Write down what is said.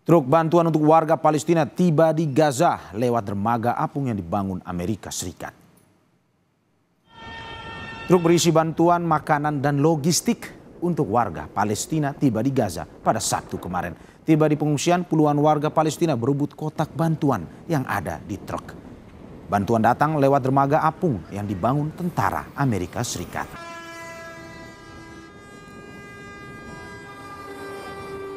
Truk bantuan untuk warga Palestina tiba di Gaza lewat dermaga apung yang dibangun Amerika Serikat. Truk berisi bantuan, makanan, dan logistik untuk warga Palestina tiba di Gaza pada Sabtu kemarin. Tiba di pengungsian, puluhan warga Palestina berebut kotak bantuan yang ada di truk. Bantuan datang lewat dermaga apung yang dibangun tentara Amerika Serikat.